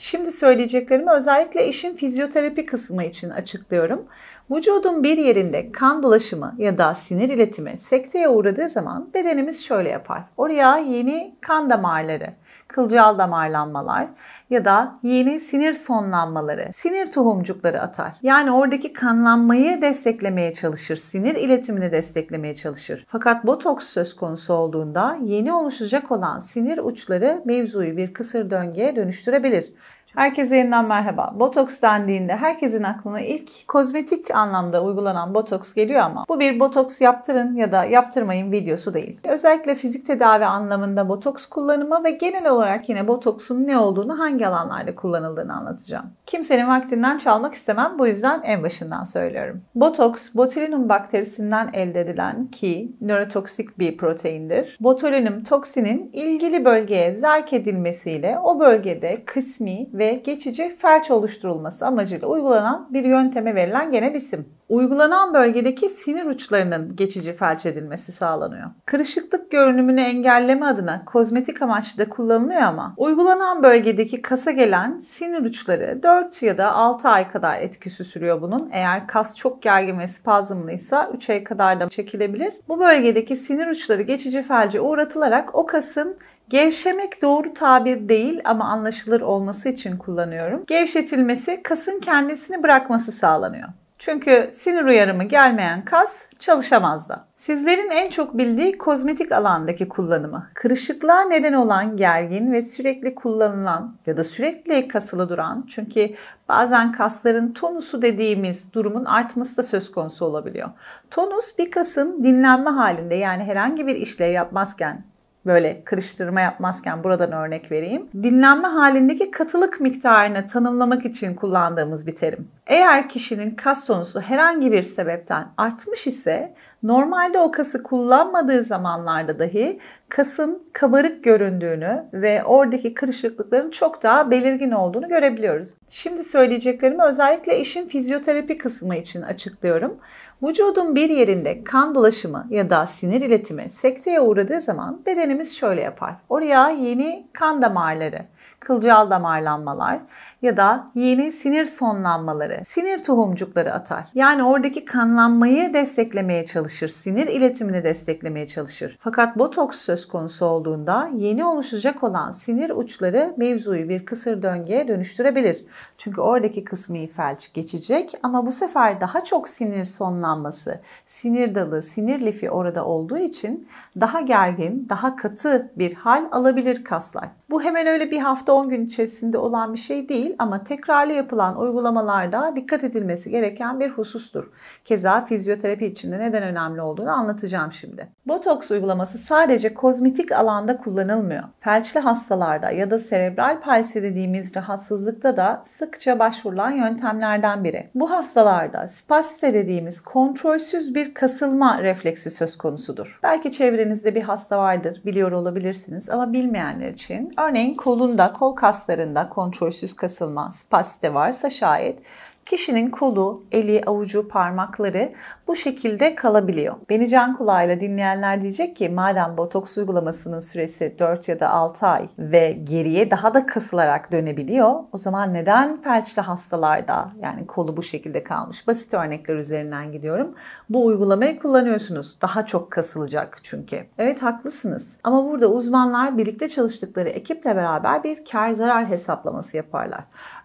Şimdi söyleyeceklerimi özellikle işin fizyoterapi kısmı için açıklıyorum. Vücudun bir yerinde kan dolaşımı ya da sinir iletimi sekteye uğradığı zaman bedenimiz şöyle yapar. Oraya yeni kan damarları kılcal damarlanmalar ya da yeni sinir sonlanmaları, sinir tohumcukları atar. Yani oradaki kanlanmayı desteklemeye çalışır, sinir iletimini desteklemeye çalışır. Fakat botoks söz konusu olduğunda yeni oluşacak olan sinir uçları mevzuyu bir kısır döngüye dönüştürebilir. Herkese yeniden merhaba. Botoks dendiğinde herkesin aklına ilk kozmetik anlamda uygulanan botoks geliyor ama bu bir botoks yaptırın ya da yaptırmayın videosu değil. Özellikle fizik tedavi anlamında botoks kullanımı ve genel olarak yine botoksun ne olduğunu hangi alanlarda kullanıldığını anlatacağım. Kimsenin vaktinden çalmak istemem bu yüzden en başından söylüyorum. Botoks botulinum bakterisinden elde edilen ki nörotoksik bir proteindir. Botulinum toksinin ilgili bölgeye zerk edilmesiyle o bölgede kısmi ve geçici felç oluşturulması amacıyla uygulanan bir yönteme verilen genel isim. Uygulanan bölgedeki sinir uçlarının geçici felç edilmesi sağlanıyor. Kırışıklık görünümünü engelleme adına kozmetik amaçlı da kullanılıyor ama uygulanan bölgedeki kasa gelen sinir uçları 4 ya da 6 ay kadar etkisi sürüyor bunun. Eğer kas çok gergin ve spazmlıysa 3 ay kadar da çekilebilir. Bu bölgedeki sinir uçları geçici felce uğratılarak o kasın Gevşemek doğru tabir değil ama anlaşılır olması için kullanıyorum. Gevşetilmesi kasın kendisini bırakması sağlanıyor. Çünkü sinir uyarımı gelmeyen kas çalışamaz da. Sizlerin en çok bildiği kozmetik alandaki kullanımı. Kırışıklığa neden olan gergin ve sürekli kullanılan ya da sürekli kasılı duran çünkü bazen kasların tonusu dediğimiz durumun artması da söz konusu olabiliyor. Tonus bir kasın dinlenme halinde yani herhangi bir işlev yapmazken böyle karıştırma yapmazken buradan örnek vereyim. Dinlenme halindeki katılık miktarını tanımlamak için kullandığımız bir terim. Eğer kişinin kas tonusu herhangi bir sebepten artmış ise Normalde o kası kullanmadığı zamanlarda dahi kasın kabarık göründüğünü ve oradaki kırışıklıkların çok daha belirgin olduğunu görebiliyoruz. Şimdi söyleyeceklerimi özellikle işin fizyoterapi kısmı için açıklıyorum. Vücudun bir yerinde kan dolaşımı ya da sinir iletimi sekteye uğradığı zaman bedenimiz şöyle yapar. Oraya yeni kan damarları kılcal damarlanmalar ya da yeni sinir sonlanmaları, sinir tohumcukları atar. Yani oradaki kanlanmayı desteklemeye çalışır, sinir iletimini desteklemeye çalışır. Fakat botoks söz konusu olduğunda yeni oluşacak olan sinir uçları mevzuyu bir kısır döngüye dönüştürebilir. Çünkü oradaki kısmı felç geçecek ama bu sefer daha çok sinir sonlanması, sinir dalı, sinir lifi orada olduğu için daha gergin, daha katı bir hal alabilir kaslar. Bu hemen öyle bir hafta 10 gün içerisinde olan bir şey değil ama tekrarlı yapılan uygulamalarda dikkat edilmesi gereken bir husustur. Keza fizyoterapi içinde neden önemli olduğunu anlatacağım şimdi. Botoks uygulaması sadece kozmetik alanda kullanılmıyor. Felçli hastalarda ya da serebral palsi dediğimiz rahatsızlıkta da sıkça başvurulan yöntemlerden biri. Bu hastalarda spasite dediğimiz kontrolsüz bir kasılma refleksi söz konusudur. Belki çevrenizde bir hasta vardır, biliyor olabilirsiniz ama bilmeyenler için Örneğin kolunda, kol kaslarında kontrolsüz kasılma, spasite varsa şayet Kişinin kolu, eli, avucu, parmakları bu şekilde kalabiliyor. Beni can kulağıyla dinleyenler diyecek ki madem botoks uygulamasının süresi 4 ya da 6 ay ve geriye daha da kasılarak dönebiliyor. O zaman neden felçli hastalarda yani kolu bu şekilde kalmış? Basit örnekler üzerinden gidiyorum. Bu uygulamayı kullanıyorsunuz. Daha çok kasılacak çünkü. Evet haklısınız. Ama burada uzmanlar birlikte çalıştıkları ekiple beraber bir kar zarar hesaplaması yaparlar.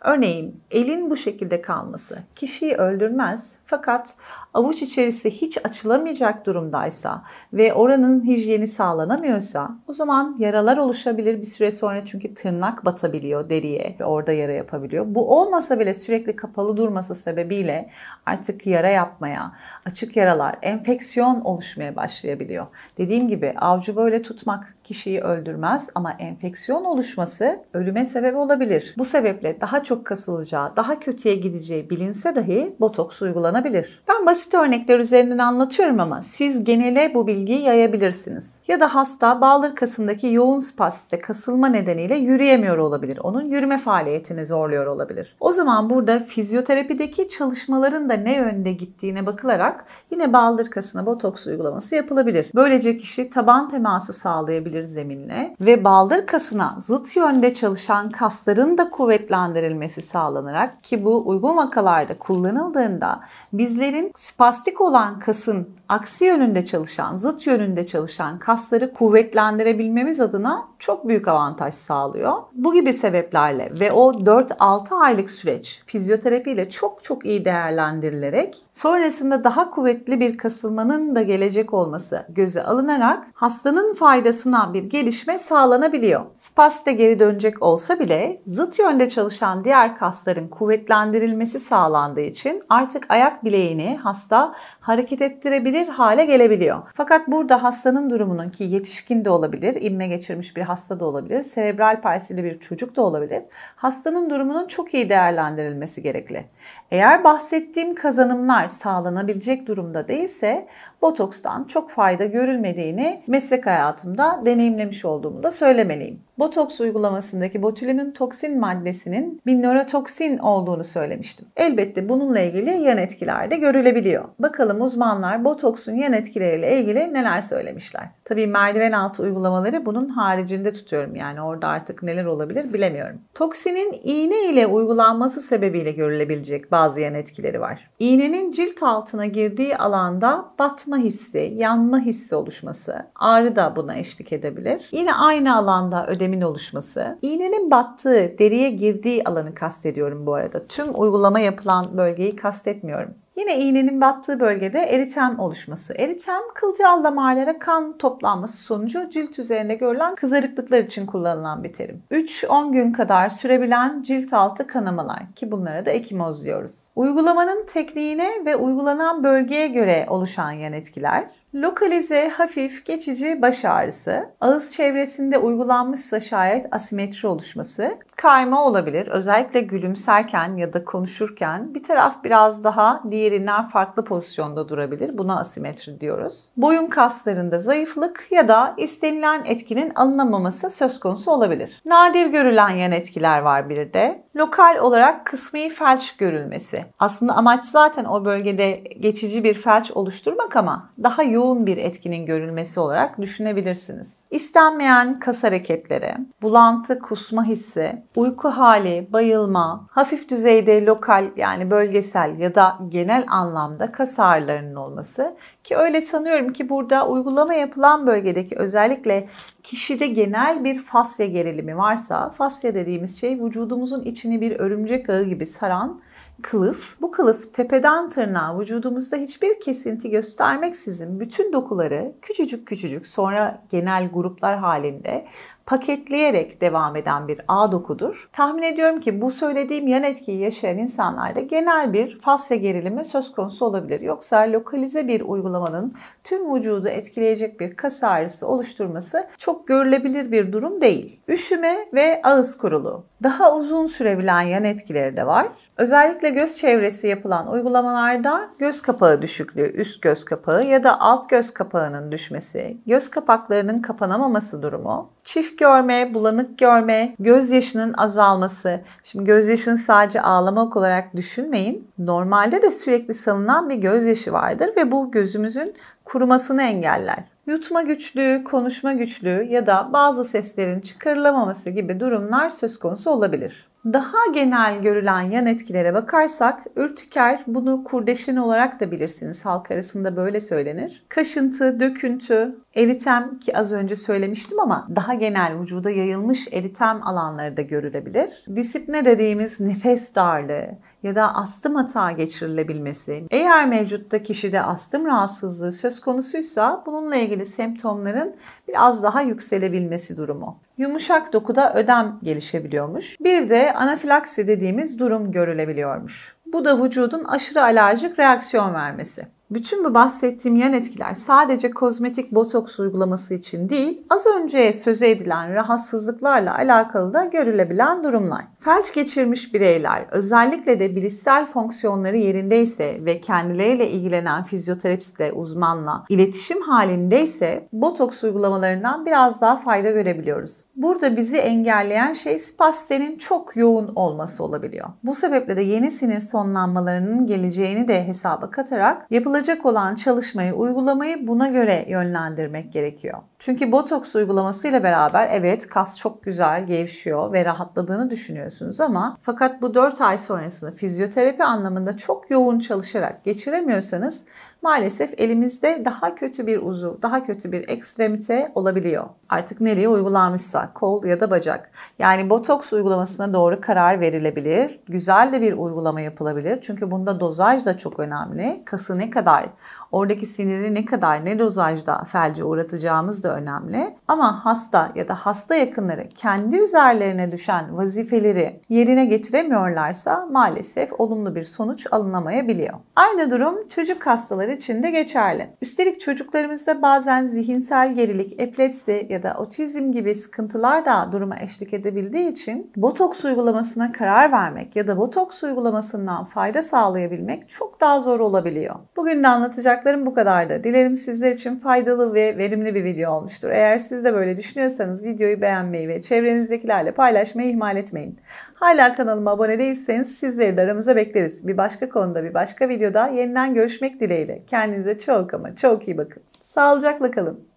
Örneğin elin bu şekilde kalması kişiyi öldürmez fakat avuç içerisi hiç açılamayacak durumdaysa ve oranın hijyeni sağlanamıyorsa o zaman yaralar oluşabilir bir süre sonra çünkü tırnak batabiliyor deriye ve orada yara yapabiliyor. Bu olmasa bile sürekli kapalı durması sebebiyle artık yara yapmaya, açık yaralar, enfeksiyon oluşmaya başlayabiliyor. Dediğim gibi avcı böyle tutmak kişiyi öldürmez ama enfeksiyon oluşması ölüme sebep olabilir. Bu sebeple daha çok kasılacağı, daha kötüye gideceği bilinse dahi botoks uygulanabilir. Ben basit örnekler üzerinden anlatıyorum ama siz genele bu bilgiyi yayabilirsiniz ya da hasta bağlar kasındaki yoğun spastik kasılma nedeniyle yürüyemiyor olabilir. Onun yürüme faaliyetini zorluyor olabilir. O zaman burada fizyoterapideki çalışmaların da ne yönde gittiğine bakılarak yine bağlar kasına botoks uygulaması yapılabilir. Böylece kişi taban teması sağlayabilir zeminle ve bağlar kasına zıt yönde çalışan kasların da kuvvetlendirilmesi sağlanarak ki bu uygun vakalarda kullanıldığında bizlerin spastik olan kasın aksi yönünde çalışan, zıt yönünde çalışan kas temasları kuvvetlendirebilmemiz adına çok büyük avantaj sağlıyor. Bu gibi sebeplerle ve o 4-6 aylık süreç fizyoterapiyle çok çok iyi değerlendirilerek sonrasında daha kuvvetli bir kasılmanın da gelecek olması göze alınarak hastanın faydasına bir gelişme sağlanabiliyor. Spaste geri dönecek olsa bile zıt yönde çalışan diğer kasların kuvvetlendirilmesi sağlandığı için artık ayak bileğini hasta hareket ettirebilir hale gelebiliyor. Fakat burada hastanın durumunun ki yetişkin de olabilir, inme geçirmiş bir hasta hasta da olabilir, serebral palsili bir çocuk da olabilir. Hastanın durumunun çok iyi değerlendirilmesi gerekli. Eğer bahsettiğim kazanımlar sağlanabilecek durumda değilse botokstan çok fayda görülmediğini meslek hayatımda deneyimlemiş olduğumu da söylemeliyim. Botoks uygulamasındaki botulinin toksin maddesinin bir nörotoksin olduğunu söylemiştim. Elbette bununla ilgili yan etkiler de görülebiliyor. Bakalım uzmanlar botoksun yan etkileriyle ilgili neler söylemişler. Tabii merdiven altı uygulamaları bunun haricinde tutuyorum. Yani orada artık neler olabilir bilemiyorum. Toksinin iğne ile uygulanması sebebiyle görülebilecek bazı yan etkileri var. İğnenin cilt altına girdiği alanda batma hissi, yanma hissi oluşması, ağrı da buna eşlik edebilir. Yine aynı alanda ödemin oluşması, İğnenin battığı, deriye girdiği alanı kastediyorum bu arada. Tüm uygulama yapılan bölgeyi kastetmiyorum. Yine iğnenin battığı bölgede eritem oluşması. Eritem kılcal damarlara kan toplanması sonucu cilt üzerinde görülen kızarıklıklar için kullanılan bir terim. 3-10 gün kadar sürebilen cilt altı kanamalar ki bunlara da ekimoz diyoruz. Uygulamanın tekniğine ve uygulanan bölgeye göre oluşan yan etkiler. Lokalize hafif geçici baş ağrısı, ağız çevresinde uygulanmışsa şayet asimetri oluşması, kayma olabilir. Özellikle gülümserken ya da konuşurken bir taraf biraz daha diğerinden farklı pozisyonda durabilir. Buna asimetri diyoruz. Boyun kaslarında zayıflık ya da istenilen etkinin alınamaması söz konusu olabilir. Nadir görülen yan etkiler var bir de. Lokal olarak kısmi felç görülmesi. Aslında amaç zaten o bölgede geçici bir felç oluşturmak ama daha yoğun yoğun bir etkinin görülmesi olarak düşünebilirsiniz. İstenmeyen kas hareketleri, bulantı, kusma hissi, uyku hali, bayılma, hafif düzeyde lokal yani bölgesel ya da genel anlamda kas ağrılarının olması ki öyle sanıyorum ki burada uygulama yapılan bölgedeki özellikle kişide genel bir fasya gerilimi varsa fasya dediğimiz şey vücudumuzun içini bir örümcek ağı gibi saran kılıf. Bu kılıf tepeden tırnağa vücudumuzda hiçbir kesinti göstermeksizin bütün dokuları küçücük küçücük sonra genel grup gruplar halinde paketleyerek devam eden bir ağ dokudur. Tahmin ediyorum ki bu söylediğim yan etkiyi yaşayan insanlarda genel bir fasya gerilimi söz konusu olabilir. Yoksa lokalize bir uygulamanın tüm vücudu etkileyecek bir kas ağrısı oluşturması çok görülebilir bir durum değil. Üşüme ve ağız kurulu. Daha uzun sürebilen yan etkileri de var. Özellikle göz çevresi yapılan uygulamalarda göz kapağı düşüklüğü, üst göz kapağı ya da alt göz kapağının düşmesi, göz kapaklarının kapanamaması durumu, çift hafif görme, bulanık görme, gözyaşının azalması. Şimdi gözyaşını sadece ağlamak olarak düşünmeyin. Normalde de sürekli salınan bir gözyaşı vardır ve bu gözümüzün kurumasını engeller. Yutma güçlüğü, konuşma güçlüğü ya da bazı seslerin çıkarılamaması gibi durumlar söz konusu olabilir. Daha genel görülen yan etkilere bakarsak ürtiker, bunu kurdeşin olarak da bilirsiniz. Halk arasında böyle söylenir. Kaşıntı, döküntü, eritem ki az önce söylemiştim ama daha genel vücuda yayılmış eritem alanları da görülebilir. Disipne dediğimiz nefes darlığı ya da astım hata geçirilebilmesi. Eğer mevcutta kişide astım rahatsızlığı söz konusuysa bununla ilgili semptomların biraz daha yükselebilmesi durumu yumuşak dokuda ödem gelişebiliyormuş. Bir de anafilaksi dediğimiz durum görülebiliyormuş. Bu da vücudun aşırı alerjik reaksiyon vermesi. Bütün bu bahsettiğim yan etkiler sadece kozmetik botoks uygulaması için değil, az önce söze edilen rahatsızlıklarla alakalı da görülebilen durumlar. Felç geçirmiş bireyler özellikle de bilişsel fonksiyonları yerindeyse ve kendileriyle ilgilenen fizyoterapiste uzmanla iletişim halindeyse botoks uygulamalarından biraz daha fayda görebiliyoruz. Burada bizi engelleyen şey spastenin çok yoğun olması olabiliyor. Bu sebeple de yeni sinir sonlanmalarının geleceğini de hesaba katarak yapılabilir yapılacak olan çalışmayı, uygulamayı buna göre yönlendirmek gerekiyor. Çünkü botoks uygulamasıyla beraber evet kas çok güzel gevşiyor ve rahatladığını düşünüyorsunuz ama fakat bu 4 ay sonrasını fizyoterapi anlamında çok yoğun çalışarak geçiremiyorsanız maalesef elimizde daha kötü bir uzu daha kötü bir ekstremite olabiliyor. Artık nereye uygulanmışsa kol ya da bacak. Yani botoks uygulamasına doğru karar verilebilir. Güzel de bir uygulama yapılabilir. Çünkü bunda dozaj da çok önemli. Kası ne kadar, oradaki siniri ne kadar, ne dozajda felce uğratacağımız da önemli. Ama hasta ya da hasta yakınları kendi üzerlerine düşen vazifeleri yerine getiremiyorlarsa maalesef olumlu bir sonuç alınamayabiliyor. Aynı durum çocuk hastaları için de geçerli. Üstelik çocuklarımızda bazen zihinsel gerilik, epilepsi ya da otizm gibi sıkıntılar da duruma eşlik edebildiği için botoks uygulamasına karar vermek ya da botoks uygulamasından fayda sağlayabilmek çok daha zor olabiliyor. Bugün de anlatacaklarım bu kadardı. Dilerim sizler için faydalı ve verimli bir video olmuştur. Eğer siz de böyle düşünüyorsanız videoyu beğenmeyi ve çevrenizdekilerle paylaşmayı ihmal etmeyin. Hala kanalıma abone değilseniz sizleri de aramıza bekleriz. Bir başka konuda bir başka videoda yeniden görüşmek dileğiyle. Kendinize çok ama çok iyi bakın. Sağlıcakla kalın.